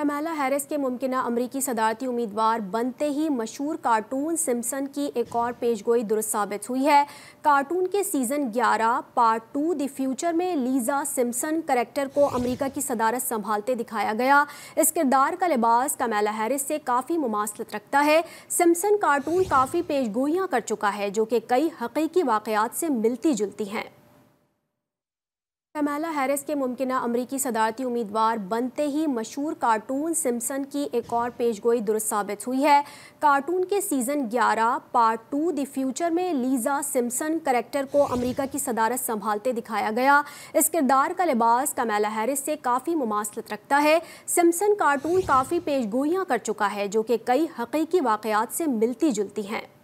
कमला Harris के मुमकिन अमरीकी सदारती उम्मीदवार बनते ही मशहूर कार्टून सिम्सन की एक और पेशगोई दुरुस्त साबित हुई है कार्टून के season 11 part two the future में लीजा सिम्सन करेक्टर को अमरीका की सदारत संभालते दिखाया गया इस किरदार का लिबास कमला हैरिस से काफ़ी मुमासलत रखता है सिम्सन कार्टून काफ़ी पेशगोयाँ कर चुका है जो कि कई हकीकी वाक़ात से मिलती जुलती हैं कमला हैरिस के मुमकिन अमरीकी सदारती उम्मीदवार बनते ही मशहूर कार्टून सिम्सन की एक और पेशगोई दुरुस्त साबित हुई है कार्टून के season 11 part two the future में लीज़ा सिम्सन करेक्टर को अमरीका की सदारत संभालते दिखाया गया इस किरदार का लिबास कमला हैरिस से काफ़ी मुमासलत रखता है सिम्सन कार्टून काफ़ी पेशगोयाँ कर चुका है जो कि कई हकीकी वाक़ात से मिलती जुलती हैं